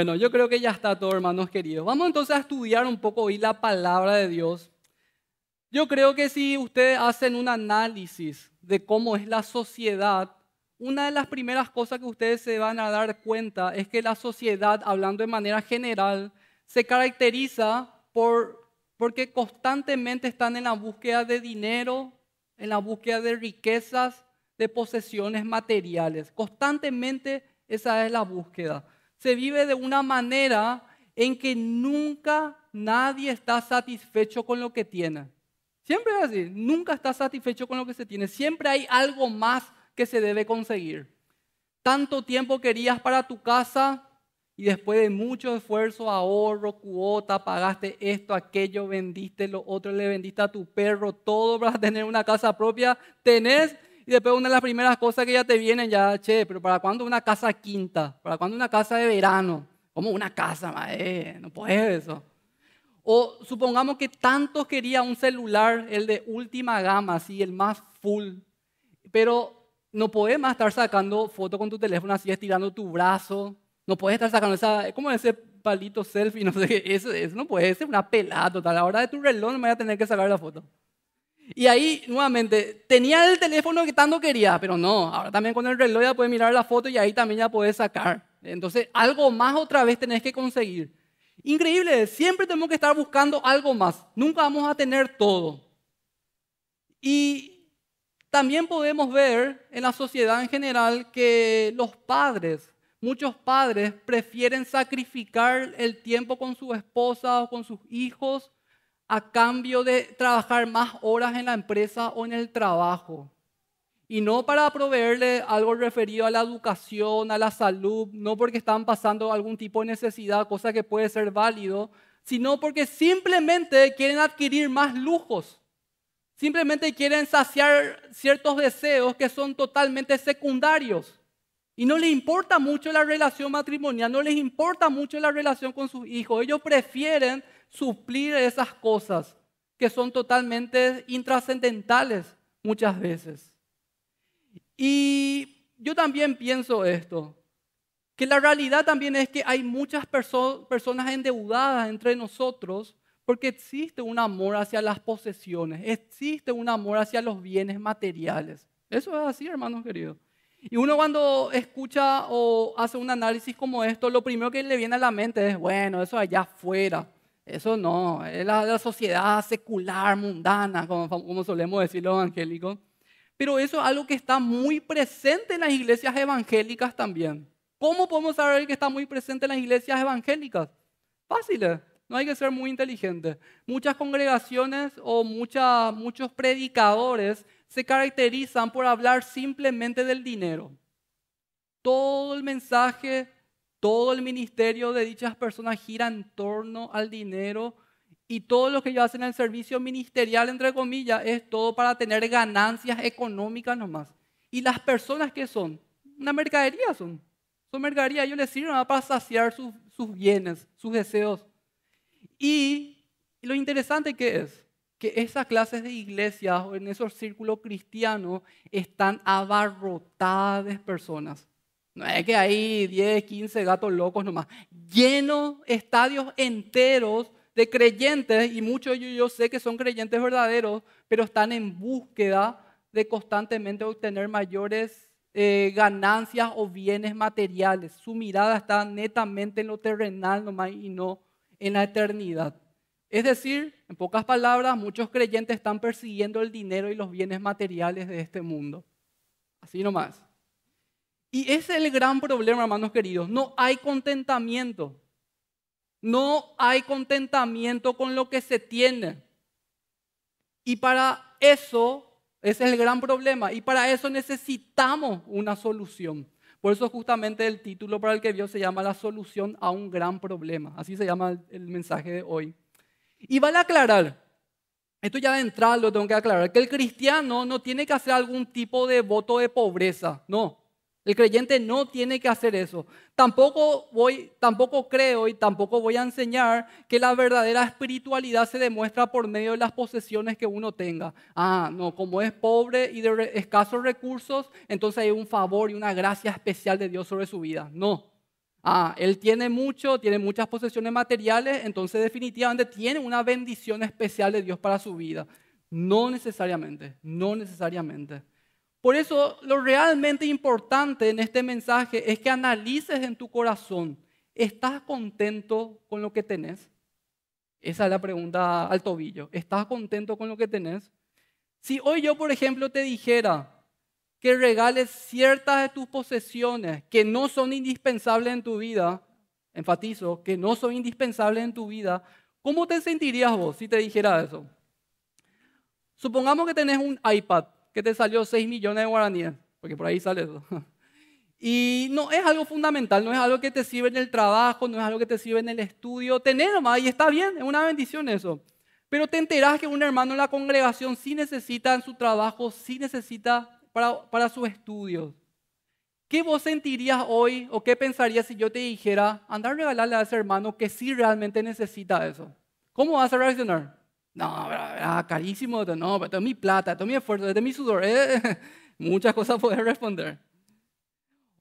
Bueno, yo creo que ya está todo, hermanos queridos. Vamos entonces a estudiar un poco hoy la palabra de Dios. Yo creo que si ustedes hacen un análisis de cómo es la sociedad, una de las primeras cosas que ustedes se van a dar cuenta es que la sociedad, hablando de manera general, se caracteriza por, porque constantemente están en la búsqueda de dinero, en la búsqueda de riquezas, de posesiones materiales. Constantemente esa es la búsqueda se vive de una manera en que nunca nadie está satisfecho con lo que tiene. Siempre es así, nunca está satisfecho con lo que se tiene, siempre hay algo más que se debe conseguir. Tanto tiempo querías para tu casa y después de mucho esfuerzo, ahorro, cuota, pagaste esto, aquello, vendiste lo otro, le vendiste a tu perro, todo para tener una casa propia, tenés y después una de las primeras cosas que ya te vienen, ya, che, pero ¿para cuándo una casa quinta? ¿Para cuándo una casa de verano? Como una casa, mae, no puedes eso. O supongamos que tanto quería un celular, el de última gama, así, el más full, pero no puedes más estar sacando fotos con tu teléfono así, estirando tu brazo, no puedes estar sacando esa, como ese palito selfie, no sé qué, eso, no puede ser una pelada total. hora de tu reloj no me voy a tener que sacar la foto. Y ahí, nuevamente, tenía el teléfono que tanto quería, pero no, ahora también con el reloj ya puedes mirar la foto y ahí también ya puedes sacar. Entonces, algo más otra vez tenés que conseguir. Increíble, siempre tenemos que estar buscando algo más. Nunca vamos a tener todo. Y también podemos ver en la sociedad en general que los padres, muchos padres prefieren sacrificar el tiempo con su esposa o con sus hijos a cambio de trabajar más horas en la empresa o en el trabajo. Y no para proveerle algo referido a la educación, a la salud, no porque están pasando algún tipo de necesidad, cosa que puede ser válido, sino porque simplemente quieren adquirir más lujos. Simplemente quieren saciar ciertos deseos que son totalmente secundarios. Y no les importa mucho la relación matrimonial, no les importa mucho la relación con sus hijos. Ellos prefieren suplir esas cosas que son totalmente intrascendentales muchas veces. Y yo también pienso esto, que la realidad también es que hay muchas personas endeudadas entre nosotros porque existe un amor hacia las posesiones, existe un amor hacia los bienes materiales. Eso es así, hermanos queridos. Y uno cuando escucha o hace un análisis como esto, lo primero que le viene a la mente es, bueno, eso allá afuera. Eso no, es la, sociedad secular, mundana, como, como solemos decir los evangélicos. Pero eso es algo que está muy presente en las iglesias evangélicas también. ¿Cómo podemos saber que está muy presente en las iglesias evangélicas? Fácil, ¿eh? no hay que ser muy inteligente. Muchas congregaciones o muchos predicadores se caracterizan por hablar simplemente del dinero. Todo el mensaje todo el ministerio de dichas personas gira en torno al dinero y todo lo que ellos hacen en el servicio ministerial, entre comillas, es todo para tener ganancias económicas nomás. Y las personas que son, una mercadería son. Son mercadería, ellos les sirven para saciar sus, sus bienes, sus deseos. Y lo interesante que es, que esas clases de iglesias o en esos círculos cristianos están abarrotadas de personas. No es que hay 10, 15 gatos locos nomás. Lleno estadios enteros de creyentes, y muchos yo, yo sé que son creyentes verdaderos, pero están en búsqueda de constantemente obtener mayores eh, ganancias o bienes materiales. Su mirada está netamente en lo terrenal nomás y no en la eternidad. Es decir, en pocas palabras, muchos creyentes están persiguiendo el dinero y los bienes materiales de este mundo. Así nomás. Y ese es el gran problema, hermanos queridos. No hay contentamiento. No hay contentamiento con lo que se tiene. Y para eso, es el gran problema. Y para eso necesitamos una solución. Por eso justamente el título para el que vio se llama La solución a un gran problema. Así se llama el, mensaje de hoy. Y vale aclarar, esto ya de entrada lo tengo que aclarar, que el cristiano no tiene que hacer algún tipo de voto de pobreza, no. El creyente no tiene que hacer eso. Tampoco voy, tampoco creo y tampoco voy a enseñar que la verdadera espiritualidad se demuestra por medio de las posesiones que uno tenga. Ah, no, como es pobre y de escasos recursos, entonces hay un favor y una gracia especial de Dios sobre su vida. No. Ah, él tiene mucho, tiene muchas posesiones materiales, entonces definitivamente tiene una bendición especial de Dios para su vida. No necesariamente, no necesariamente. Por eso lo realmente importante en este mensaje es que analices en tu corazón, ¿estás contento con lo que tenés? Esa es la pregunta al tobillo. ¿Estás contento con lo que tenés? Si hoy yo, por ejemplo, te dijera que regales ciertas de tus posesiones que no son indispensables en tu vida, enfatizo, que no son indispensables en tu vida, ¿cómo te sentirías vos si te dijera eso? Supongamos que tenés un iPad que te salió 6 millones de guaraníes, porque por ahí sale eso. Y no es algo fundamental, no es algo que te sirve en el trabajo, no es algo que te sirve en el estudio. Tener más y está bien, es una bendición eso. Pero te enterás que un hermano en la congregación sí necesita en su trabajo, sí necesita para, para sus estudios. ¿Qué vos sentirías hoy o qué pensarías si yo te dijera, andar a regalarle a ese hermano que sí realmente necesita eso? ¿Cómo vas a reaccionar? No, carísimo, no, pero ah, es mi plata, es mi esfuerzo, es mi sudor. Eh. Muchas cosas poder responder.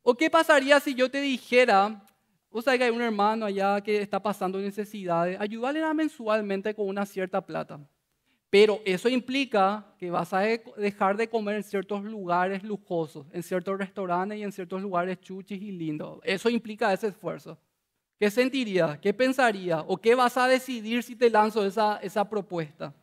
¿O qué pasaría si yo te dijera, o sea que hay un hermano allá que está pasando necesidades, ayúdale mensualmente con una cierta plata? Pero eso implica que vas a dejar de comer en ciertos lugares lujosos, en ciertos restaurantes y en ciertos lugares chuchis y lindos. Eso implica ese esfuerzo. ¿Qué sentiría? ¿Qué pensaría? ¿O qué vas a decidir si te lanzo esa, esa propuesta?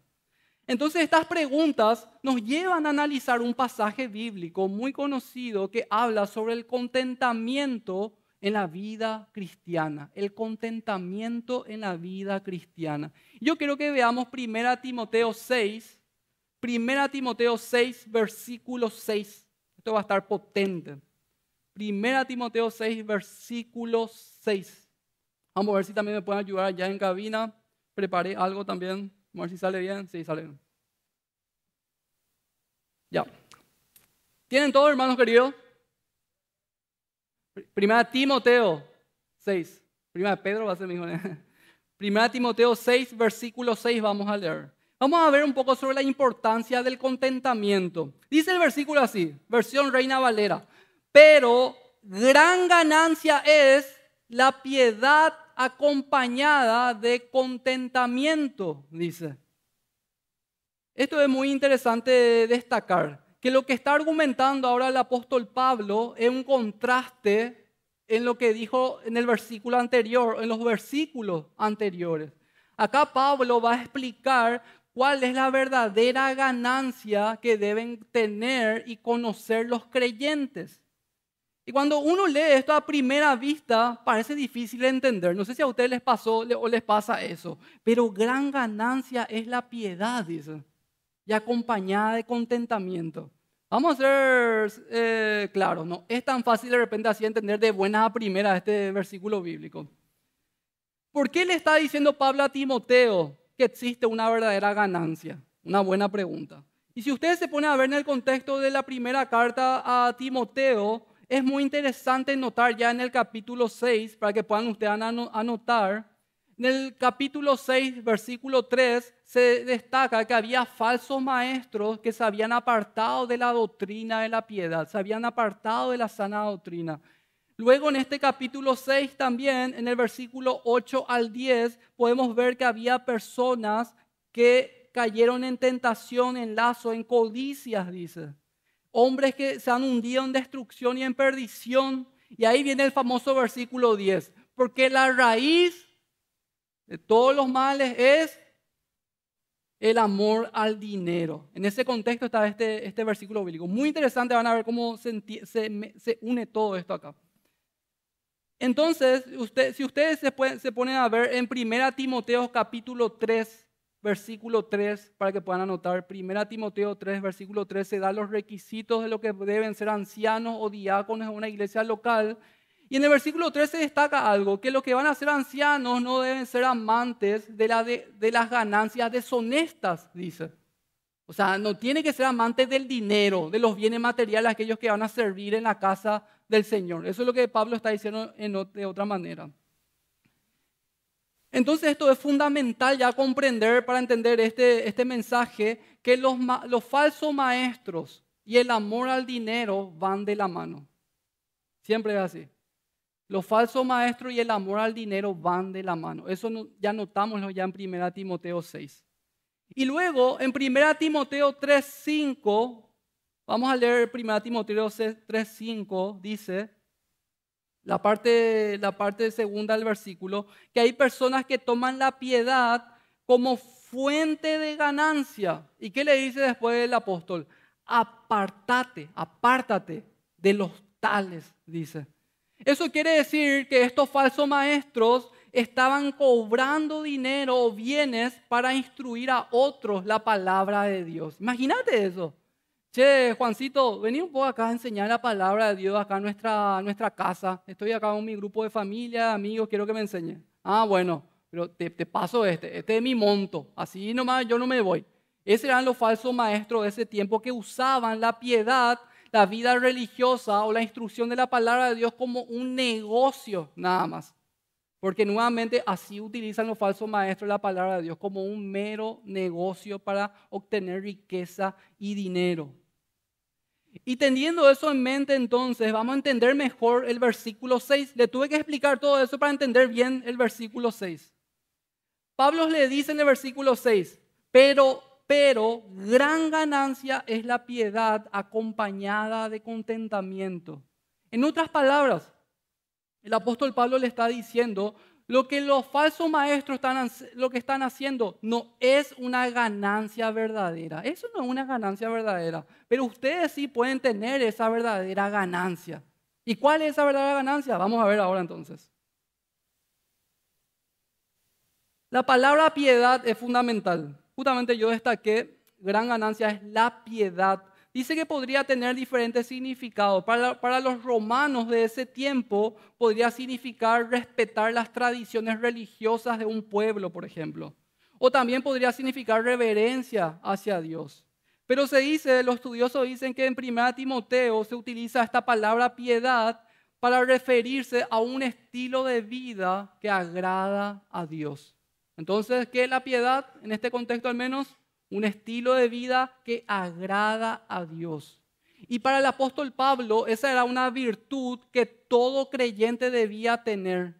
Entonces estas preguntas nos llevan a analizar un pasaje bíblico muy conocido que habla sobre el contentamiento en la vida cristiana, el contentamiento en la vida cristiana. Yo quiero que veamos 1 Timoteo 6, 1 Timoteo 6, versículo 6. Esto va a estar potente. 1 Timoteo 6, versículo 6. Vamos a ver si también me pueden ayudar ya en cabina. Preparé algo también. Vamos a ver si sale bien. Sí, sale bien. Ya. ¿Tienen todo, hermanos queridos? Primera Timoteo 6. Primera Pedro va a ser mi hijo. ¿eh? Primera Timoteo 6, versículo 6 vamos a leer. Vamos a ver un poco sobre la importancia del contentamiento. Dice el versículo así, versión Reina Valera. Pero gran ganancia es la piedad acompañada de contentamiento, dice. Esto es muy interesante destacar, que lo que está argumentando ahora el apóstol Pablo es un contraste en lo que dijo en el versículo anterior, en los versículos anteriores. Acá Pablo va a explicar cuál es la verdadera ganancia que deben tener y conocer los creyentes. Y cuando uno lee esto a primera vista, parece difícil de entender. No sé si a ustedes les pasó o les pasa eso, pero gran ganancia es la piedad, dice, y acompañada de contentamiento. Vamos a ser eh, claros, no es tan fácil de repente así entender de buena a primeras este versículo bíblico. ¿Por qué le está diciendo Pablo a Timoteo que existe una verdadera ganancia? Una buena pregunta. Y si ustedes se ponen a ver en el contexto de la primera carta a Timoteo, es muy interesante notar ya en el capítulo 6, para que puedan ustedes anotar, en el capítulo 6, versículo 3, se destaca que había falsos maestros que se habían apartado de la doctrina de la piedad, se habían apartado de la sana doctrina. Luego en este capítulo 6 también, en el versículo 8 al 10, podemos ver que había personas que cayeron en tentación, en lazo, en codicias, dice hombres que se han hundido en destrucción y en perdición. Y ahí viene el famoso versículo 10, porque la raíz de todos los males es el amor al dinero. En ese contexto está este, este versículo bíblico. Muy interesante, van a ver cómo se, une todo esto acá. Entonces, usted, si ustedes se ponen a ver en 1 Timoteo capítulo 3, versículo 3, para que puedan anotar. Primera Timoteo 3, versículo 3, se da los requisitos de lo que deben ser ancianos o diáconos en una iglesia local. Y en el versículo 3 se destaca algo, que los que van a ser ancianos no deben ser amantes de, las ganancias deshonestas, dice. O sea, no tiene que ser amantes del dinero, de los bienes materiales, aquellos que van a servir en la casa del Señor. Eso es lo que Pablo está diciendo de otra manera. Entonces esto es fundamental ya comprender para entender este, este mensaje que los, los falsos maestros y el amor al dinero van de la mano. Siempre es así. Los falsos maestros y el amor al dinero van de la mano. Eso ya notámoslo ya en 1 Timoteo 6. Y luego en 1 Timoteo 3, vamos a leer 1 Timoteo 3, dice, la parte, la parte segunda del versículo, que hay personas que toman la piedad como fuente de ganancia. ¿Y qué le dice después el apóstol? Apartate, apártate de los tales, dice. Eso quiere decir que estos falsos maestros estaban cobrando dinero o bienes para instruir a otros la palabra de Dios. Imagínate eso. Che, Juancito, vení un poco acá a enseñar la palabra de Dios acá en nuestra, nuestra casa. Estoy acá con mi grupo de familia, amigos, quiero que me enseñe. Ah, bueno, pero te, te paso este, este es mi monto. Así nomás yo no me voy. Esos eran los falsos maestros de ese tiempo que usaban la piedad, la vida religiosa o la instrucción de la palabra de Dios como un negocio nada más. Porque nuevamente así utilizan los falsos maestros la palabra de Dios como un mero negocio para obtener riqueza y dinero. Y teniendo eso en mente entonces, vamos a entender mejor el versículo 6. Le tuve que explicar todo eso para entender bien el versículo 6. Pablo le dice en el versículo 6, pero, pero, gran ganancia es la piedad acompañada de contentamiento. En otras palabras, el apóstol Pablo le está diciendo, lo que los falsos maestros están, lo que están haciendo no es una ganancia verdadera. Eso no es una ganancia verdadera. Pero ustedes sí pueden tener esa verdadera ganancia. ¿Y cuál es esa verdadera ganancia? Vamos a ver ahora entonces. La palabra piedad es fundamental. Justamente yo destaqué, gran ganancia es la piedad dice que podría tener diferentes significados. Para, los romanos de ese tiempo podría significar respetar las tradiciones religiosas de un pueblo, por ejemplo. O también podría significar reverencia hacia Dios. Pero se dice, los estudiosos dicen que en 1 Timoteo se utiliza esta palabra piedad para referirse a un estilo de vida que agrada a Dios. Entonces, ¿qué es la piedad? En este contexto al menos, un estilo de vida que agrada a Dios. Y para el apóstol Pablo esa era una virtud que todo creyente debía tener.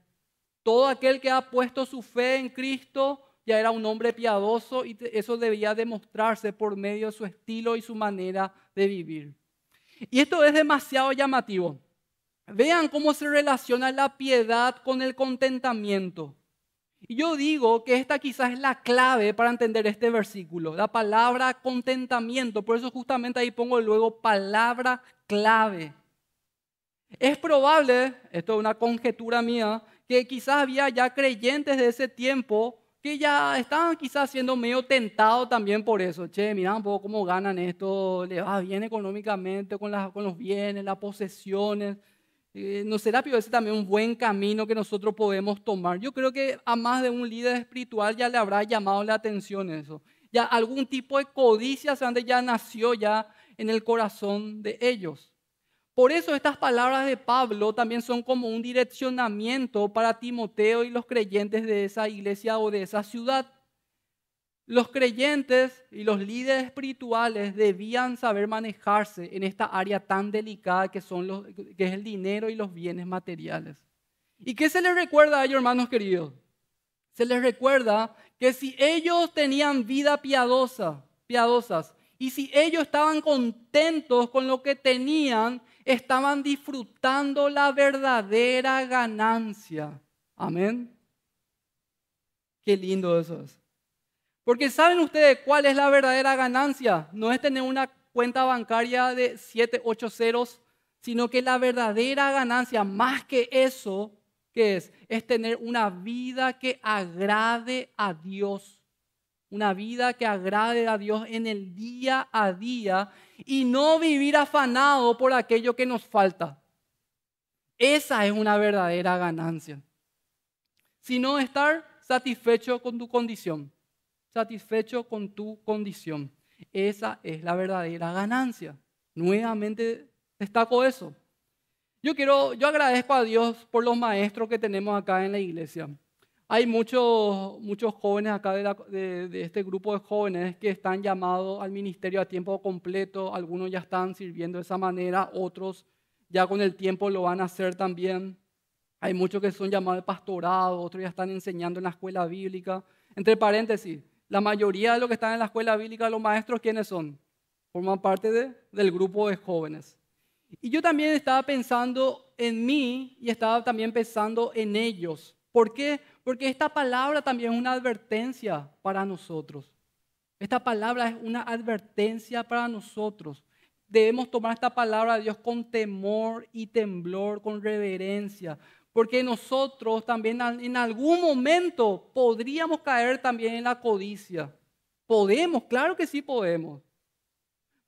Todo aquel que ha puesto su fe en Cristo ya era un hombre piadoso y eso debía demostrarse por medio de su estilo y su manera de vivir. Y esto es demasiado llamativo. Vean cómo se relaciona la piedad con el contentamiento. Y yo digo que esta quizás es la clave para entender este versículo, la palabra contentamiento. Por eso justamente ahí pongo luego palabra clave. Es probable, esto es una conjetura mía, que quizás había ya creyentes de ese tiempo que ya estaban quizás siendo medio tentados también por eso. Che, mirá un poco cómo ganan esto, le va bien económicamente con, las, con los bienes, las posesiones. Eh, ¿No será pero ese también un buen camino que nosotros podemos tomar? Yo creo que a más de un líder espiritual ya le habrá llamado la atención eso. Ya algún tipo de codicia de ya nació ya en el corazón de ellos. Por eso estas palabras de Pablo también son como un direccionamiento para Timoteo y los creyentes de esa iglesia o de esa ciudad. Los creyentes y los líderes espirituales debían saber manejarse en esta área tan delicada que, son los, que es el dinero y los bienes materiales. ¿Y qué se les recuerda a ellos, hermanos queridos? Se les recuerda que si ellos tenían vida piadosa, piadosas, y si ellos estaban contentos con lo que tenían, estaban disfrutando la verdadera ganancia. Amén. Qué lindo eso es. Porque ¿saben ustedes cuál es la verdadera ganancia? No es tener una cuenta bancaria de 7, 8 ceros, sino que la verdadera ganancia, más que eso, ¿qué es? Es tener una vida que agrade a Dios. Una vida que agrade a Dios en el día a día y no vivir afanado por aquello que nos falta. Esa es una verdadera ganancia. Sino estar satisfecho con tu condición satisfecho con tu condición. Esa es la verdadera ganancia. Nuevamente destaco eso. Yo quiero, yo agradezco a Dios por los maestros que tenemos acá en la iglesia. Hay muchos, muchos jóvenes acá de, este grupo de jóvenes que están llamados al ministerio a tiempo completo. Algunos ya están sirviendo de esa manera, otros ya con el tiempo lo van a hacer también. Hay muchos que son llamados al pastorado, otros ya están enseñando en la escuela bíblica. Entre paréntesis, la mayoría de los que están en la escuela bíblica, los maestros, ¿quiénes son? Forman parte del grupo de jóvenes. Y yo también estaba pensando en mí y estaba también pensando en ellos. ¿Por qué? Porque esta palabra también es una advertencia para nosotros. Esta palabra es una advertencia para nosotros. Debemos tomar esta palabra de Dios con temor y temblor, con reverencia, porque nosotros también en algún momento podríamos caer también en la codicia. Podemos, claro que sí podemos.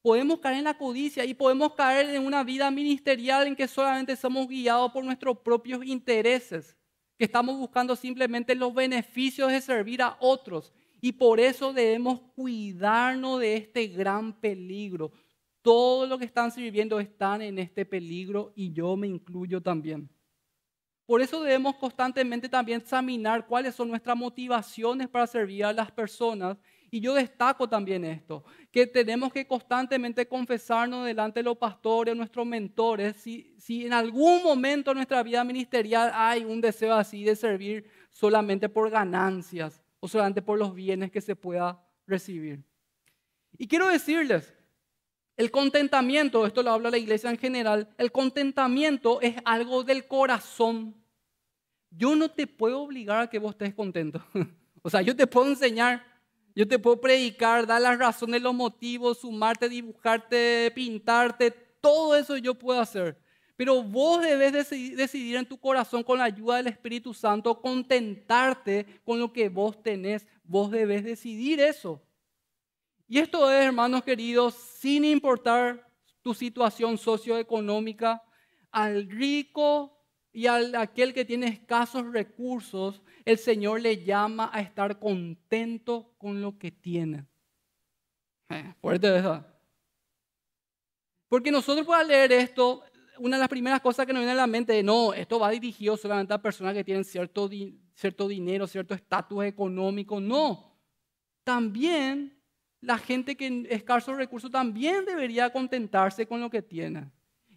Podemos caer en la codicia y podemos caer en una vida ministerial en que solamente somos guiados por nuestros propios intereses, que estamos buscando simplemente los beneficios de servir a otros. Y por eso debemos cuidarnos de este gran peligro. Todos los que están sirviendo están en este peligro y yo me incluyo también. Por eso debemos constantemente también examinar cuáles son nuestras motivaciones para servir a las personas. Y yo destaco también esto, que tenemos que constantemente confesarnos delante de los pastores, nuestros mentores, si, en algún momento en nuestra vida ministerial hay un deseo así de servir solamente por ganancias o solamente por los bienes que se pueda recibir. Y quiero decirles, el contentamiento, esto lo habla la iglesia en general, el contentamiento es algo del corazón. Yo no te puedo obligar a que vos estés contento. O sea, yo te puedo enseñar, yo te puedo predicar, dar las razones, los motivos, sumarte, dibujarte, pintarte, todo eso yo puedo hacer. Pero vos debes decidir en tu corazón con la ayuda del Espíritu Santo contentarte con lo que vos tenés. Vos debes decidir eso. Y esto es, hermanos queridos, sin importar tu situación socioeconómica, al rico y al aquel que tiene escasos recursos, el Señor le llama a estar contento con lo que tiene. Eh, fuerte de verdad. Porque nosotros para leer esto, una de las primeras cosas que nos viene a la mente es, no, esto va dirigido solamente a personas que tienen cierto, cierto dinero, cierto estatus económico. No, también la gente que escasos recursos también debería contentarse con lo que tiene.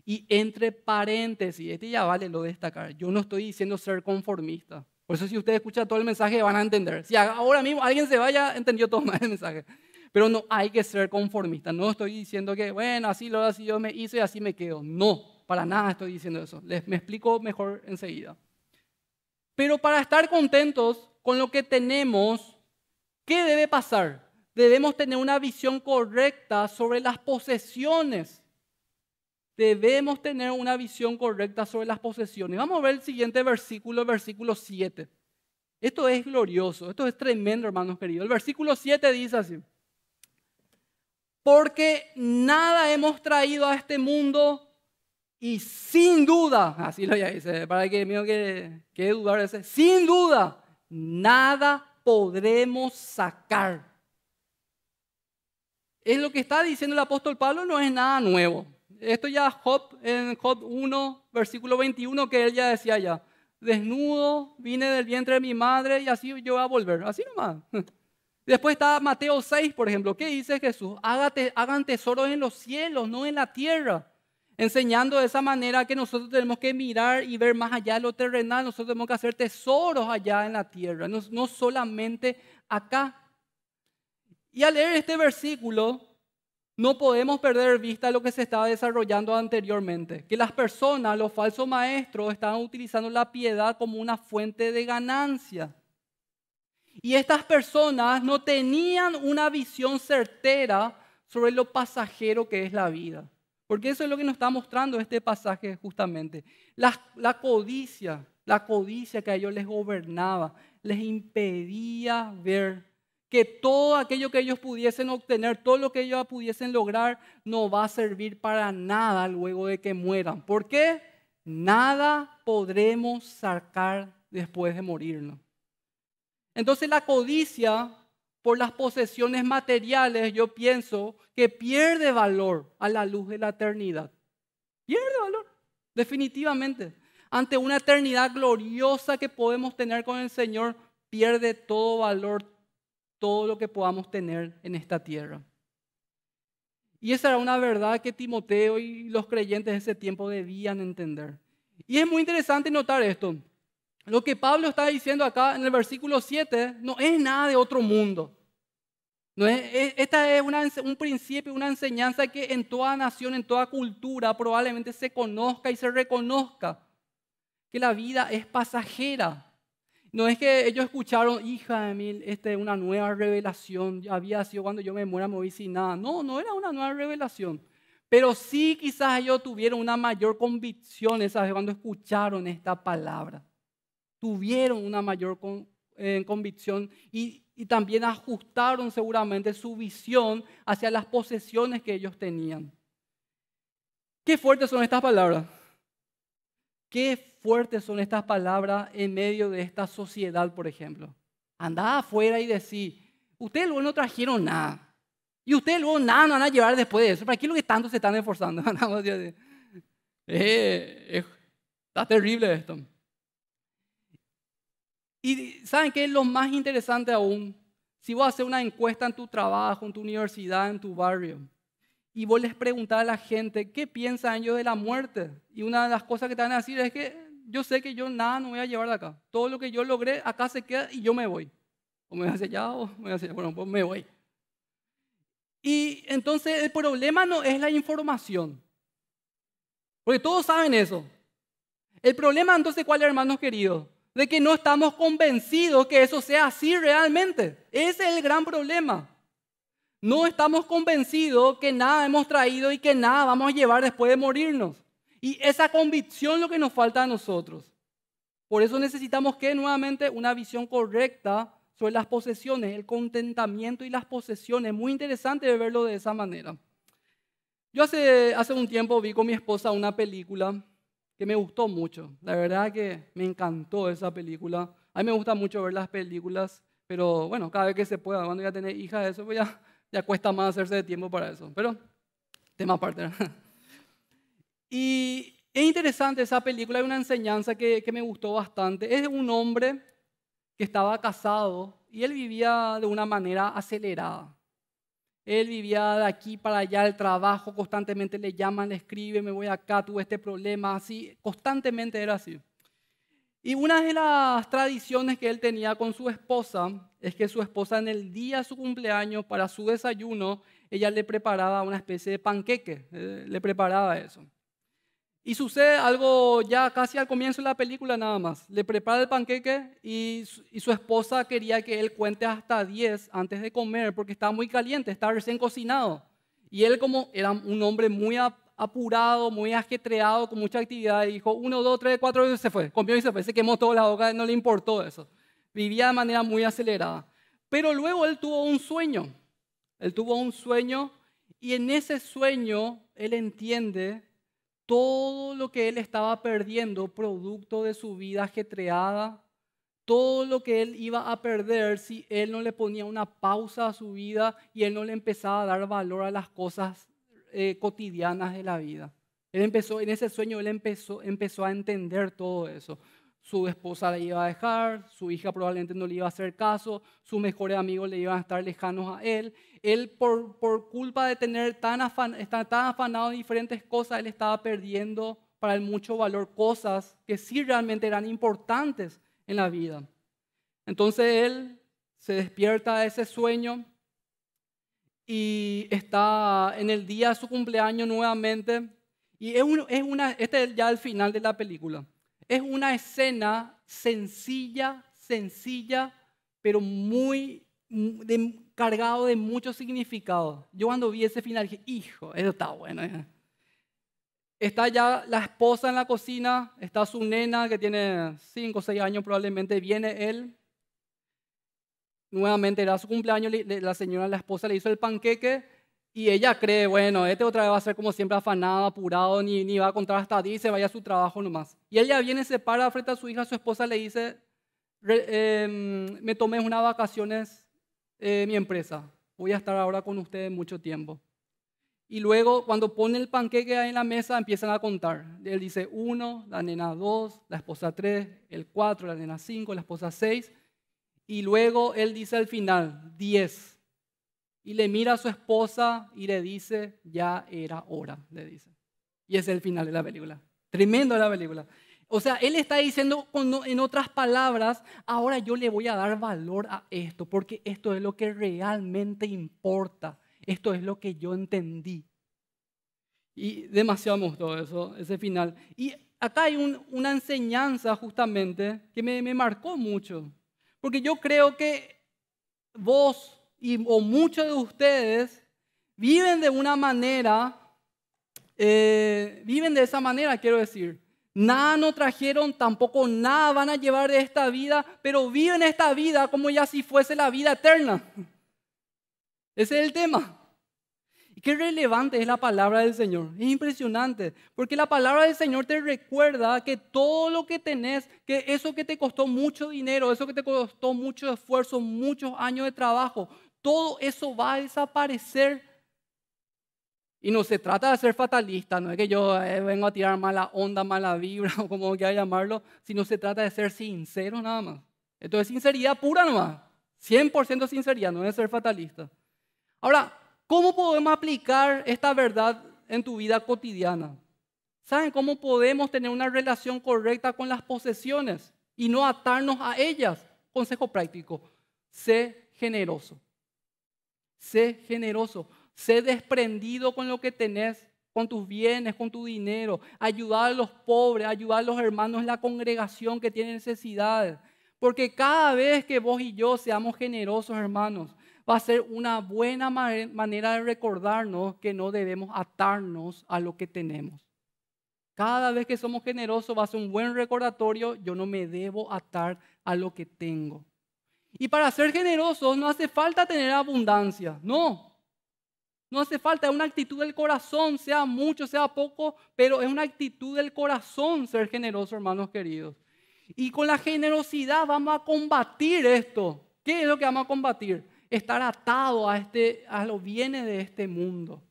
Y entre paréntesis, este ya vale lo destacar, yo no estoy diciendo ser conformista. Por eso si ustedes escucha todo el mensaje van a entender. Si ahora mismo alguien se vaya, entendió todo mal el mensaje. Pero no hay que ser conformista. No estoy diciendo que, bueno, así lo así yo me hice y así me quedo. No, para nada estoy diciendo eso. Les me explico mejor enseguida. Pero para estar contentos con lo que tenemos, ¿qué debe pasar? Debemos tener una visión correcta sobre las posesiones. Debemos tener una visión correcta sobre las posesiones. Vamos a ver el siguiente versículo, versículo 7. Esto es glorioso, esto es tremendo, hermanos queridos. El versículo 7 dice así. Porque nada hemos traído a este mundo y sin duda, así lo ya dice, para que mío que, que dudar ese, sin duda, nada podremos sacar. Es lo que está diciendo el apóstol Pablo, no es nada nuevo. Esto ya Job, en Job 1, versículo 21, que él ya decía ya, desnudo vine del vientre de mi madre y así yo voy a volver, así nomás. Después está Mateo 6, por ejemplo, ¿qué dice Jesús? Hágate, hagan tesoros en los cielos, no en la tierra. Enseñando de esa manera que nosotros tenemos que mirar y ver más allá de lo terrenal, nosotros tenemos que hacer tesoros allá en la tierra, no solamente acá. Y al leer este versículo, no podemos perder vista lo que se estaba desarrollando anteriormente, que las personas, los falsos maestros, estaban utilizando la piedad como una fuente de ganancia. Y estas personas no tenían una visión certera sobre lo pasajero que es la vida. Porque eso es lo que nos está mostrando este pasaje justamente. La, la codicia, la codicia que a ellos les gobernaba, les impedía ver que todo aquello que ellos pudiesen obtener, todo lo que ellos pudiesen lograr, no va a servir para nada luego de que mueran. ¿Por qué? Nada podremos sacar después de morirnos. Entonces la codicia por las posesiones materiales, yo pienso que pierde valor a la luz de la eternidad. Pierde valor, definitivamente. Ante una eternidad gloriosa que podemos tener con el Señor, pierde todo valor, todo lo que podamos tener en esta tierra. Y esa era una verdad que Timoteo y los creyentes de ese tiempo debían entender. Y es muy interesante notar esto. Lo que Pablo está diciendo acá en el versículo 7 no es nada de otro mundo. No esta es un principio, una enseñanza que en toda nación, en toda cultura probablemente se conozca y se reconozca que la vida es pasajera. No es que ellos escucharon, hija de mil, este, una nueva revelación, había sido cuando yo me muera, me voy sin nada. No, no era una nueva revelación. Pero sí quizás ellos tuvieron una mayor convicción esa cuando escucharon esta palabra. Tuvieron una mayor eh, convicción y, y también ajustaron seguramente su visión hacia las posesiones que ellos tenían. Qué fuertes son estas palabras. Qué fuertes son estas palabras en medio de esta sociedad, por ejemplo. Andá afuera y decir, ustedes luego no trajeron nada. Y ustedes luego nada no van a llevar después de eso. ¿Para qué es lo que tanto se están esforzando? Eh, eh, está terrible esto. Y ¿saben qué es lo más interesante aún? Si vos haces una encuesta en tu trabajo, en tu universidad, en tu barrio, y vos les preguntás a la gente qué piensan ellos de la muerte, y una de las cosas que te van a decir es que yo sé que yo nada no voy a llevar de acá. Todo lo que yo logré acá se queda y yo me voy. O me voy hacia ya, o me voy a Bueno, pues me voy. Y entonces el problema no es la información. Porque todos saben eso. El problema entonces, ¿cuál, hermanos queridos? De que no estamos convencidos que eso sea así realmente. Ese es el gran problema. No estamos convencidos que nada hemos traído y que nada vamos a llevar después de morirnos. Y esa convicción es lo que nos falta a nosotros. Por eso necesitamos que nuevamente una visión correcta sobre las posesiones, el contentamiento y las posesiones. Muy interesante verlo de esa manera. Yo hace, hace un tiempo vi con mi esposa una película que me gustó mucho. La verdad que me encantó esa película. A mí me gusta mucho ver las películas, pero bueno, cada vez que se pueda, cuando ya tener hijas, eso pues ya, ya cuesta más hacerse de tiempo para eso. Pero tema aparte. Y es interesante esa película, hay una enseñanza que, me gustó bastante. Es de un hombre que estaba casado y él vivía de una manera acelerada. Él vivía de aquí para allá, el trabajo, constantemente le llaman, le escriben, me voy acá, tuve este problema, así, constantemente era así. Y una de las tradiciones que él tenía con su esposa es que su esposa en el día de su cumpleaños, para su desayuno, ella le preparaba una especie de panqueque, eh, le preparaba eso. Y sucede algo ya casi al comienzo de la película nada más. Le prepara el panqueque y su, esposa quería que él cuente hasta 10 antes de comer porque estaba muy caliente, estaba recién cocinado. Y él como era un hombre muy apurado, muy ajetreado, con mucha actividad, dijo 1, 2, 3, 4 y se fue. Comió y se fue, se quemó toda la boca, no le importó eso. Vivía de manera muy acelerada. Pero luego él tuvo un sueño. Él tuvo un sueño y en ese sueño él entiende todo lo que él estaba perdiendo producto de su vida ajetreada, todo lo que él iba a perder si él no le ponía una pausa a su vida y él no le empezaba a dar valor a las cosas eh, cotidianas de la vida. Él empezó, en ese sueño él empezó, empezó a entender todo eso su esposa le iba a dejar, su hija probablemente no le iba a hacer caso, sus mejores amigos le iban a estar lejanos a él. Él por, culpa de tener tan, estar tan afanado en diferentes cosas, él estaba perdiendo para el mucho valor cosas que sí realmente eran importantes en la vida. Entonces él se despierta de ese sueño y está en el día de su cumpleaños nuevamente. Y es, es una, este es ya el final de la película es una escena sencilla, sencilla, pero muy de, de mucho significado. Yo cuando vi ese final dije, hijo, eso está bueno. Está ya la esposa en la cocina, está su nena que tiene 5 o 6 años probablemente, viene él. Nuevamente era su cumpleaños, la señora, la esposa le hizo el panqueque y ella cree, bueno, este otra vez va a ser como siempre afanado, apurado, ni, ni va a contar hasta 10, se vaya a su trabajo nomás. Y ella viene, se para frente a su hija, su esposa le dice, em, me tomé unas vacaciones eh, mi empresa, voy a estar ahora con ustedes mucho tiempo. Y luego, cuando pone el panqueque ahí en la mesa, empiezan a contar. Él dice uno, la nena dos, la esposa tres, el cuatro, la nena cinco, la esposa seis. Y luego él dice al final, diez y le mira a su esposa y le dice, ya era hora, le dice. Y es el final de la película. Tremendo la película. O sea, él está diciendo en otras palabras, ahora yo le voy a dar valor a esto, porque esto es lo que realmente importa, esto es lo que yo entendí. Y demasiado me eso, ese final. Y acá hay un, una enseñanza justamente que me, me marcó mucho, porque yo creo que vos y, o muchos de ustedes viven de una manera, eh, viven de esa manera, quiero decir. Nada no trajeron, tampoco nada van a llevar de esta vida, pero viven esta vida como ya si fuese la vida eterna. Ese es el tema. Y qué relevante es la palabra del Señor. Es impresionante, porque la palabra del Señor te recuerda que todo lo que tenés, que eso que te costó mucho dinero, eso que te costó mucho esfuerzo, muchos años de trabajo, todo eso va a desaparecer. Y no se trata de ser fatalista, no es que yo eh, vengo a tirar mala onda, mala vibra o como quiera llamarlo, sino se trata de ser sincero nada más. Esto es sinceridad pura nomás, 100% sinceridad, no es ser fatalista. Ahora, ¿cómo podemos aplicar esta verdad en tu vida cotidiana? ¿Saben cómo podemos tener una relación correcta con las posesiones y no atarnos a ellas? Consejo práctico, sé generoso. Sé generoso, sé desprendido con lo que tenés, con tus bienes, con tu dinero. Ayudar a los pobres, ayudar a los hermanos en la congregación que tiene necesidades. Porque cada vez que vos y yo seamos generosos, hermanos, va a ser una buena manera de recordarnos que no debemos atarnos a lo que tenemos. Cada vez que somos generosos va a ser un buen recordatorio, yo no me debo atar a lo que tengo. Y para ser generosos no hace falta tener abundancia, no. No hace falta, una actitud del corazón, sea mucho, sea poco, pero es una actitud del corazón ser generoso, hermanos queridos. Y con la generosidad vamos a combatir esto. ¿Qué es lo que vamos a combatir? Estar atado a, este, a los bienes de este mundo.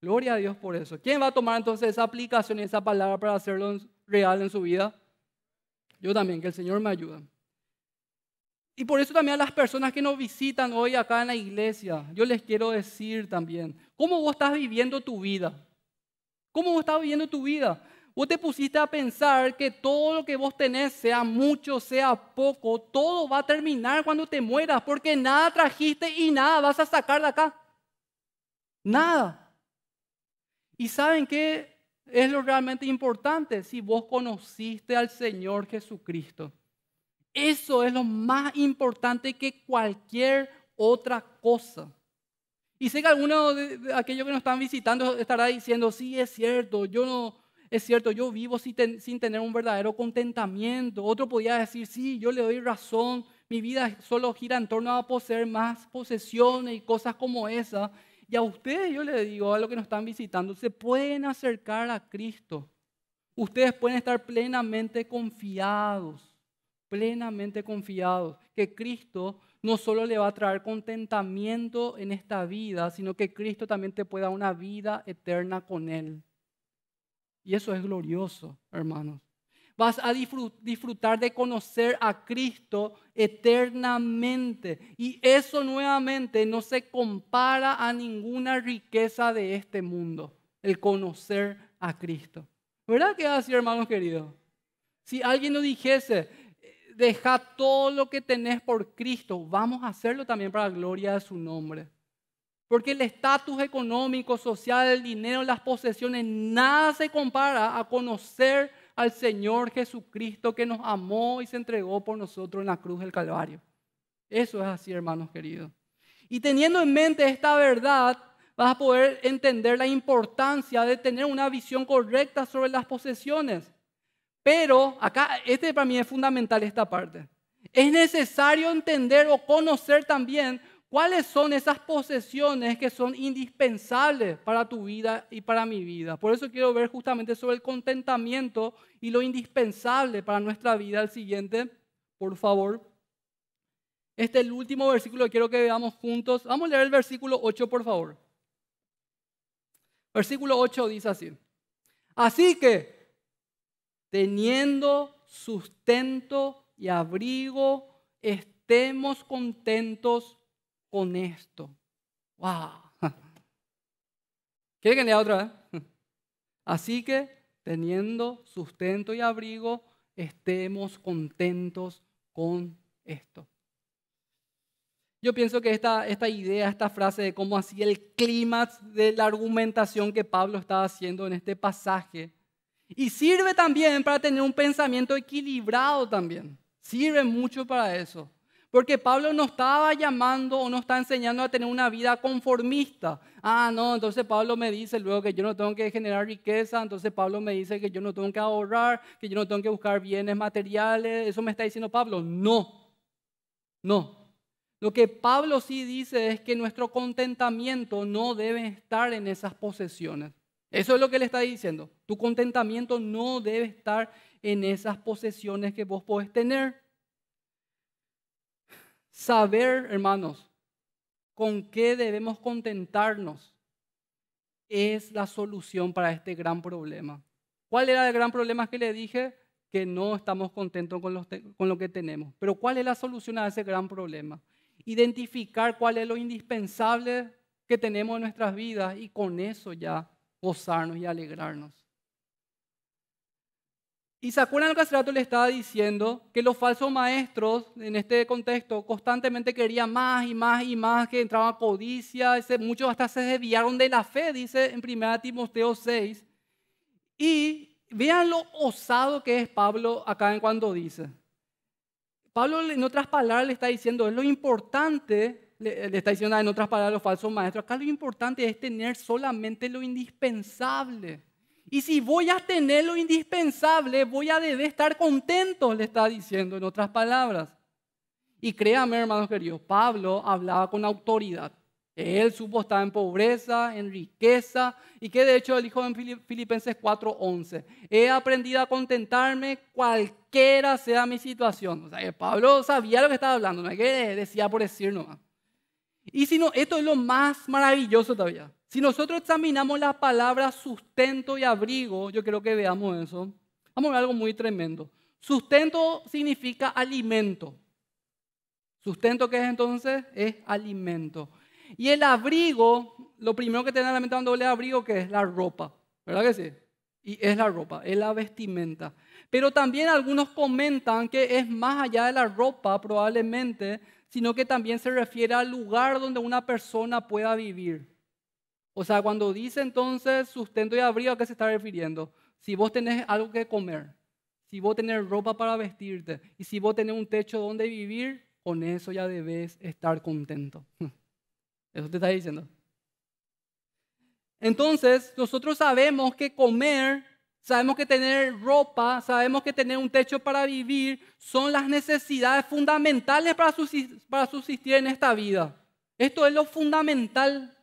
Gloria a Dios por eso. ¿Quién va a tomar entonces esa aplicación y esa palabra para hacerlo real en su vida? Yo también, que el Señor me ayude. Y por eso también a las personas que nos visitan hoy acá en la iglesia, yo les quiero decir también, ¿cómo vos estás viviendo tu vida? ¿Cómo vos estás viviendo tu vida? Vos te pusiste a pensar que todo lo que vos tenés, sea mucho, sea poco, todo va a terminar cuando te mueras, porque nada trajiste y nada vas a sacar de acá. Nada. ¿Y saben qué es lo realmente importante? Si vos conociste al Señor Jesucristo eso es lo más importante que cualquier otra cosa. Y sé que alguno de aquellos que nos están visitando estará diciendo, sí, es cierto, yo no, es cierto, yo vivo sin, tener un verdadero contentamiento. Otro podría decir, sí, yo le doy razón, mi vida solo gira en torno a poseer más posesiones y cosas como esa. Y a ustedes yo les digo, a los que nos están visitando, se pueden acercar a Cristo. Ustedes pueden estar plenamente confiados plenamente confiados que Cristo no solo le va a traer contentamiento en esta vida, sino que Cristo también te pueda dar una vida eterna con Él. Y eso es glorioso, hermanos. Vas a disfrutar de conocer a Cristo eternamente. Y eso nuevamente no se compara a ninguna riqueza de este mundo, el conocer a Cristo. ¿Verdad que así, hermanos queridos? Si alguien nos dijese, deja todo lo que tenés por Cristo. Vamos a hacerlo también para la gloria de su nombre. Porque el estatus económico, social, el dinero, las posesiones, nada se compara a conocer al Señor Jesucristo que nos amó y se entregó por nosotros en la cruz del Calvario. Eso es así, hermanos queridos. Y teniendo en mente esta verdad, vas a poder entender la importancia de tener una visión correcta sobre las posesiones. Pero acá, este para mí es fundamental esta parte. Es necesario entender o conocer también cuáles son esas posesiones que son indispensables para tu vida y para mi vida. Por eso quiero ver justamente sobre el contentamiento y lo indispensable para nuestra vida. El siguiente, por favor. Este es el último versículo que quiero que veamos juntos. Vamos a leer el versículo 8, por favor. Versículo 8 dice así. Así que teniendo sustento y abrigo, estemos contentos con esto. ¡Wow! que lea otra vez? Así que, teniendo sustento y abrigo, estemos contentos con esto. Yo pienso que esta, esta idea, esta frase de cómo así el clímax de la argumentación que Pablo estaba haciendo en este pasaje, y sirve también para tener un pensamiento equilibrado también. Sirve mucho para eso. Porque Pablo no estaba llamando o no está enseñando a tener una vida conformista. Ah, no, entonces Pablo me dice luego que yo no tengo que generar riqueza, entonces Pablo me dice que yo no tengo que ahorrar, que yo no tengo que buscar bienes materiales. Eso me está diciendo Pablo. No, no. Lo que Pablo sí dice es que nuestro contentamiento no debe estar en esas posesiones. Eso es lo que le está diciendo. Tu contentamiento no debe estar en esas posesiones que vos podés tener. Saber, hermanos, con qué debemos contentarnos es la solución para este gran problema. ¿Cuál era el gran problema que le dije? Que no estamos contentos con, con lo que tenemos. Pero ¿cuál es la solución a ese gran problema? Identificar cuál es lo indispensable que tenemos en nuestras vidas y con eso ya gozarnos y alegrarnos. Y se acuerdan que le estaba diciendo que los falsos maestros en este contexto constantemente querían más y más y más, que entraban codicia, muchos hasta se desviaron de la fe, dice en 1 Timoteo 6. Y vean lo osado que es Pablo acá en cuando dice. Pablo en otras palabras le está diciendo, es lo importante le, está diciendo en otras palabras los falsos maestros, acá lo importante es tener solamente lo indispensable. Y si voy a tener lo indispensable, voy a deber estar contento, le está diciendo en otras palabras. Y créame, hermanos queridos, Pablo hablaba con autoridad. Él supo estar en pobreza, en riqueza, y que de hecho el hijo en Filipenses 4:11, he aprendido a contentarme cualquiera sea mi situación. O sea, Pablo sabía lo que estaba hablando, no es que decía por decir nomás. Y si no, esto es lo más maravilloso todavía. Si nosotros examinamos la palabra sustento y abrigo, yo creo que veamos eso. Vamos a ver algo muy tremendo. Sustento significa alimento. Sustento que es entonces es alimento. Y el abrigo, lo primero que tiene en la mente cuando doble abrigo, que es la ropa. ¿Verdad que sí? Y es la ropa, es la vestimenta. Pero también algunos comentan que es más allá de la ropa probablemente, sino que también se refiere al lugar donde una persona pueda vivir. O sea, cuando dice entonces sustento y abrigo, ¿a qué se está refiriendo? Si vos tenés algo que comer, si vos tenés ropa para vestirte y si vos tenés un techo donde vivir, con eso ya debes estar contento. Eso te está diciendo. Entonces, nosotros sabemos que comer, sabemos que tener ropa, sabemos que tener un techo para vivir, son las necesidades fundamentales para subsistir, en esta vida. Esto es lo fundamental.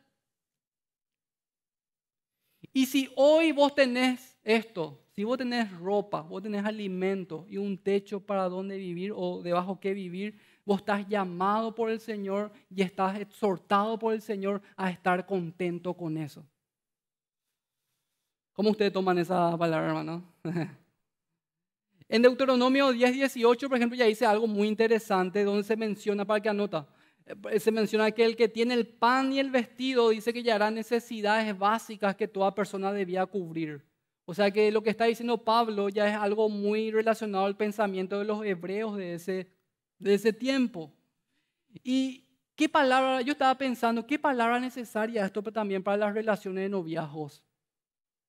Y si hoy vos tenés esto, si vos tenés ropa, vos tenés alimento y un techo para donde vivir o debajo qué vivir, vos estás llamado por el Señor y estás exhortado por el Señor a estar contento con eso. ¿Cómo ustedes toman esa palabra, hermano? en Deuteronomio 10, 18, por ejemplo, ya dice algo muy interesante donde se menciona, para que anota, eh, se menciona que el que tiene el pan y el vestido dice que ya hará necesidades básicas que toda persona debía cubrir. O sea que lo que está diciendo Pablo ya es algo muy relacionado al pensamiento de los hebreos de ese, de ese tiempo. Y qué palabra, yo estaba pensando, qué palabra necesaria esto también para las relaciones de noviazgos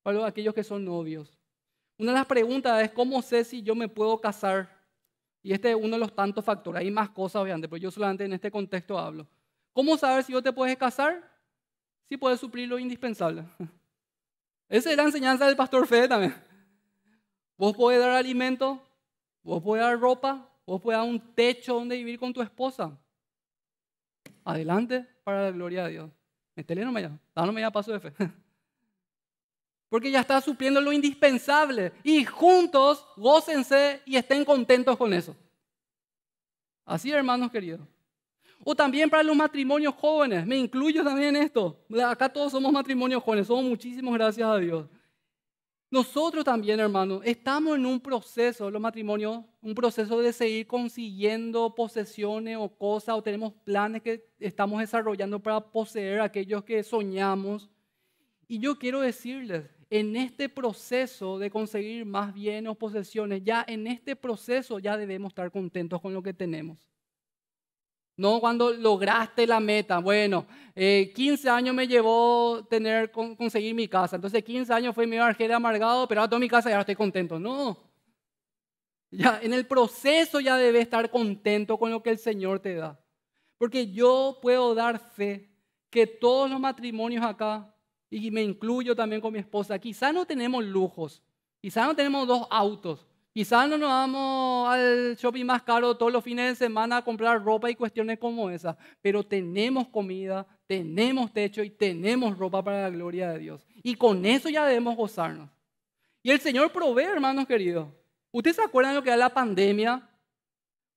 para aquellos que son novios. Una de las preguntas es, ¿cómo sé si yo me puedo casar? Y este es uno de los tantos factores. Hay más cosas, obviamente, pero yo solamente en este contexto hablo. ¿Cómo saber si yo te puedes casar? Si puedes suplir lo indispensable. Esa es la enseñanza del pastor Fede también. Vos podés dar alimento, vos podés dar ropa, vos podés dar un techo donde vivir con tu esposa. Adelante para la gloria de Dios. Metele no me ya, no me ya paso de fe. porque ya está supliendo lo indispensable. Y juntos gócense y estén contentos con eso. Así, hermanos queridos. O también para los matrimonios jóvenes, me incluyo también en esto. Acá todos somos matrimonios jóvenes, somos muchísimos gracias a Dios. Nosotros también, hermanos, estamos en un proceso, los matrimonios, un proceso de seguir consiguiendo posesiones o cosas, o tenemos planes que estamos desarrollando para poseer aquellos que soñamos. Y yo quiero decirles, en este proceso de conseguir más bienes o posesiones, ya en este proceso ya debemos estar contentos con lo que tenemos. No cuando lograste la meta. Bueno, 15 eh, años me llevó tener, conseguir mi casa. Entonces 15 años fue mi argel amargado, pero ahora tengo mi casa y ahora estoy contento. No. Ya, en el proceso ya debes estar contento con lo que el Señor te da. Porque yo puedo dar fe que todos los matrimonios acá y me incluyo también con mi esposa, quizá no tenemos lujos, quizá no tenemos dos autos, quizá no nos vamos al shopping más caro todos los fines de semana a comprar ropa y cuestiones como esas, pero tenemos comida, tenemos techo y tenemos ropa para la gloria de Dios. Y con eso ya debemos gozarnos. Y el Señor provee, hermanos queridos. ¿Ustedes se acuerdan lo que era la pandemia?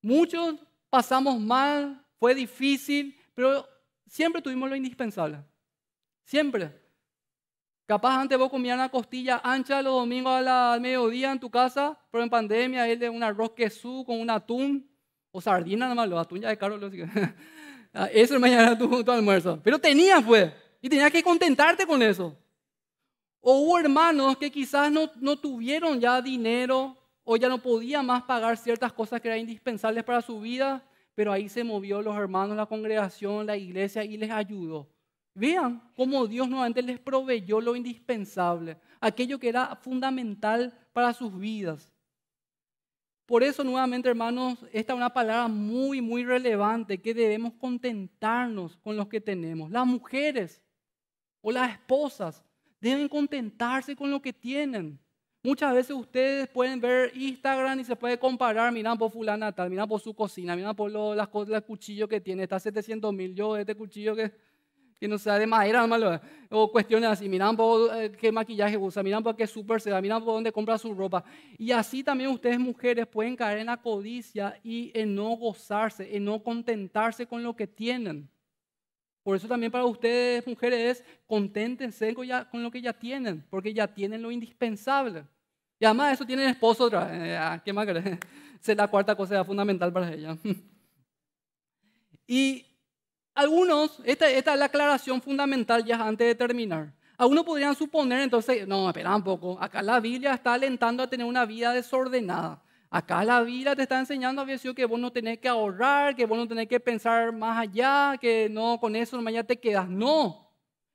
Muchos pasamos mal, fue difícil, pero siempre tuvimos lo indispensable. Siempre. Capaz antes vos comías una costilla ancha los domingos a la, al mediodía en tu casa, pero en pandemia es de un arroz quesú con un atún o sardina nomás, los atún ya de Carlos ah, eso mañana tu, almuerzo. Pero tenías pues, y tenías que contentarte con eso. O hubo hermanos que quizás no, no tuvieron ya dinero o ya no podían más pagar ciertas cosas que eran indispensables para su vida, pero ahí se movió los hermanos, la congregación, la iglesia y les ayudó. Vean cómo Dios nuevamente les proveyó lo indispensable, aquello que era fundamental para sus vidas. Por eso, nuevamente, hermanos, esta es una palabra muy, muy relevante que debemos contentarnos con lo que tenemos. Las mujeres o las esposas deben contentarse con lo que tienen. Muchas veces ustedes pueden ver Instagram y se puede comparar, miran por fulana tal, por su cocina, miran por los, cuchillos que tiene, está 700 mil, yo este cuchillo que que no sea de madera, malo, o cuestiones así, miran por eh, qué maquillaje usa, miran por qué súper se da, miran por dónde compra su ropa. Y así también ustedes mujeres pueden caer en la codicia y en no gozarse, en no contentarse con lo que tienen. Por eso también para ustedes mujeres, conténtense con, ya, con lo que ya tienen, porque ya tienen lo indispensable. Y además eso tiene el esposo otra vez. Eh, ah, ¿Qué más crees? la cuarta cosa fundamental para ella. Y algunos, esta, es la aclaración fundamental ya antes de terminar. Algunos podrían suponer entonces, no, espera un poco, acá la Biblia está alentando a tener una vida desordenada. Acá la Biblia te está enseñando, a que vos no tenés que ahorrar, que vos no tenés que pensar más allá, que no, con eso mañana te quedas. No,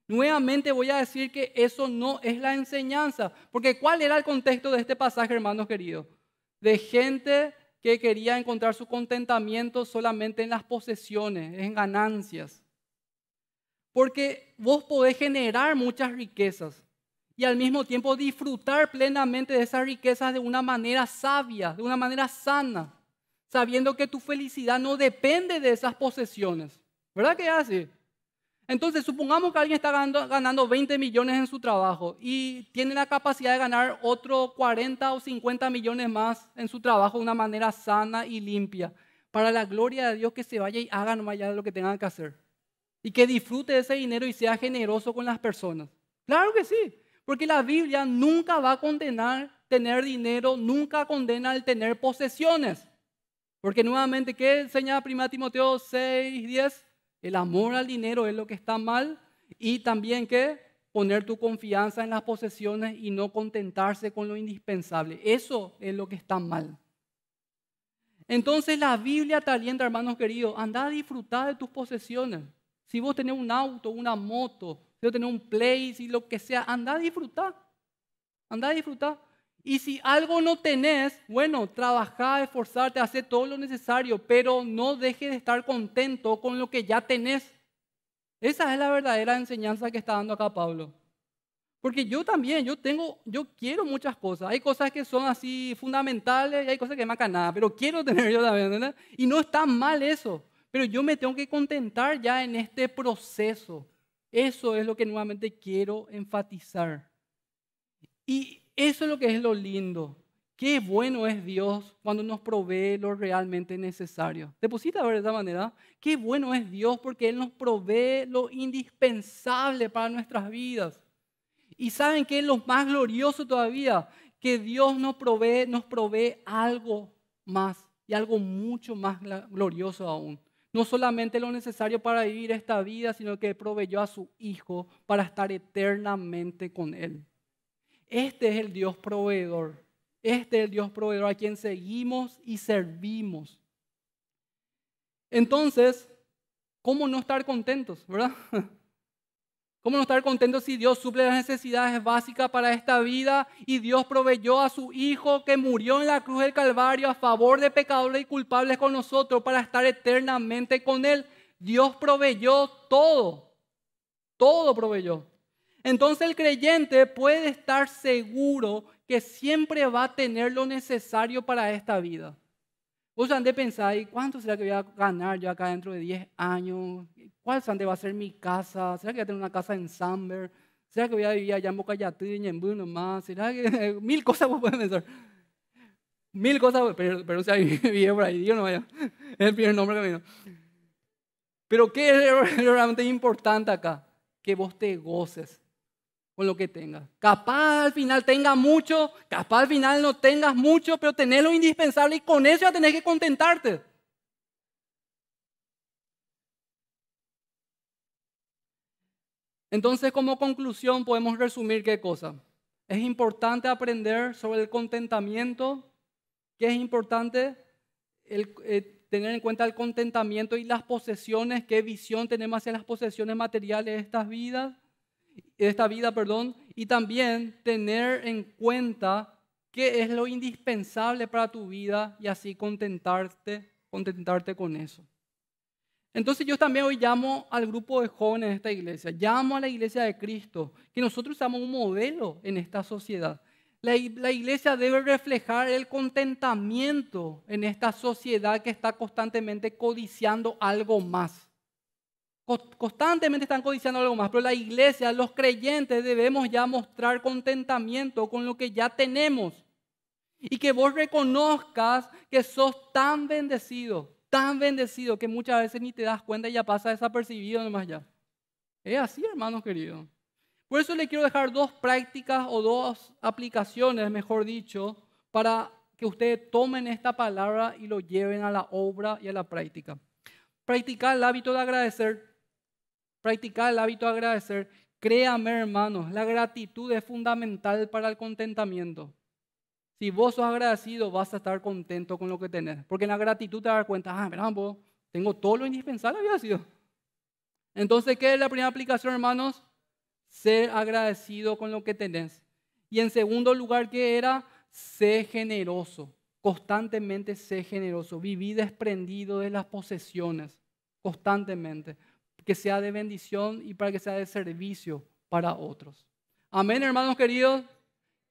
nuevamente voy a decir que eso no es la enseñanza. Porque ¿cuál era el contexto de este pasaje, hermanos queridos? De gente que quería encontrar su contentamiento solamente en las posesiones, en ganancias. Porque vos podés generar muchas riquezas y al mismo tiempo disfrutar plenamente de esas riquezas de una manera sabia, de una manera sana, sabiendo que tu felicidad no depende de esas posesiones. ¿Verdad que hace? Entonces, supongamos que alguien está ganando, 20 millones en su trabajo y tiene la capacidad de ganar otros 40 o 50 millones más en su trabajo de una manera sana y limpia, para la gloria de Dios que se vaya y haga allá de lo que tengan que hacer. Y que disfrute de ese dinero y sea generoso con las personas. Claro que sí, porque la Biblia nunca va a condenar tener dinero, nunca condena el tener posesiones. Porque nuevamente, ¿qué enseña 1 Timoteo 6, 10? El amor al dinero es lo que está mal. Y también que poner tu confianza en las posesiones y no contentarse con lo indispensable. Eso es lo que está mal. Entonces la Biblia te alienta, hermanos queridos, anda a disfrutar de tus posesiones. Si vos tenés un auto, una moto, si vos tenés un place y lo que sea, anda a disfrutar. Anda a disfrutar. Y si algo no tenés, bueno, trabaja, esforzarte, hace todo lo necesario, pero no dejes de estar contento con lo que ya tenés. Esa es la verdadera enseñanza que está dando acá Pablo. Porque yo también, yo tengo, yo quiero muchas cosas. Hay cosas que son así fundamentales y hay cosas que me nada, pero quiero tener yo también, ¿verdad? Y no está mal eso, pero yo me tengo que contentar ya en este proceso. Eso es lo que nuevamente quiero enfatizar. Y eso es lo que es lo lindo. Qué bueno es Dios cuando nos provee lo realmente necesario. ¿Te pusiste ver de esa manera? Qué bueno es Dios porque Él nos provee lo indispensable para nuestras vidas. Y saben que es lo más glorioso todavía, que Dios nos provee, nos provee algo más y algo mucho más glorioso aún. No solamente lo necesario para vivir esta vida, sino que proveyó a su Hijo para estar eternamente con Él. Este es el Dios proveedor. Este es el Dios proveedor a quien seguimos y servimos. Entonces, ¿cómo no estar contentos, verdad? ¿Cómo no estar contentos si Dios suple las necesidades básicas para esta vida y Dios proveyó a su Hijo que murió en la cruz del Calvario a favor de pecadores y culpables con nosotros para estar eternamente con Él? Dios proveyó todo, todo proveyó. Entonces el creyente puede estar seguro que siempre va a tener lo necesario para esta vida. Vos andé pensar, cuánto será que voy a ganar yo acá dentro de 10 años? ¿Cuál sande va a ser mi casa? ¿Será que voy a tener una casa en Samber? ¿Será que voy a vivir allá en Bocayatí, en Ñembú nomás? ¿Será que...? Mil cosas vos pueden pensar. Mil cosas, pero, pero hay por ahí, Dios no vaya. Es el primer nombre que vino. Pero ¿qué es realmente importante acá? Que vos te goces con lo que tengas. Capaz al final tengas mucho, capaz al final no tengas mucho, pero tenés lo indispensable y con eso ya tenés que contentarte. Entonces, como conclusión, podemos resumir qué cosa. Es importante aprender sobre el contentamiento, que es importante eh, tener en cuenta el contentamiento y las posesiones, qué visión tenemos hacia las posesiones materiales de estas vidas esta vida, perdón, y también tener en cuenta qué es lo indispensable para tu vida y así contentarte, contentarte con eso. Entonces yo también hoy llamo al grupo de jóvenes de esta iglesia, llamo a la iglesia de Cristo, que nosotros somos un modelo en esta sociedad. la iglesia debe reflejar el contentamiento en esta sociedad que está constantemente codiciando algo más. Constantemente están codiciando algo más, pero la iglesia, los creyentes debemos ya mostrar contentamiento con lo que ya tenemos. Y que vos reconozcas que sos tan bendecido, tan bendecido, que muchas veces ni te das cuenta y ya pasa desapercibido nomás ya. Es así, hermanos queridos. Por eso le quiero dejar dos prácticas o dos aplicaciones, mejor dicho, para que ustedes tomen esta palabra y lo lleven a la obra y a la práctica. Practicar el hábito de agradecer. Practicar el hábito de agradecer. Créame, hermanos, la gratitud es fundamental para el contentamiento. Si vos sos agradecido, vas a estar contento con lo que tenés. Porque en la gratitud te das cuenta, ah, mira, vos, tengo todo lo indispensable, había sido. Entonces, ¿qué es la primera aplicación, hermanos? Ser agradecido con lo que tenés. Y en segundo lugar, ¿qué era? ser generoso. Constantemente sé generoso. vivir desprendido de las posesiones. Constantemente que sea de bendición y para que sea de servicio para otros. Amén, hermanos queridos.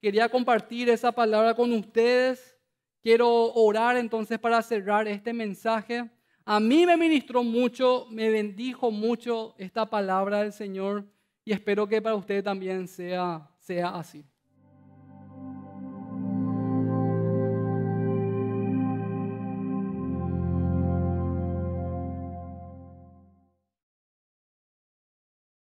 Quería compartir esa palabra con ustedes. Quiero orar entonces para cerrar este mensaje. A mí me ministró mucho, me bendijo mucho esta palabra del Señor y espero que para ustedes también sea, sea así.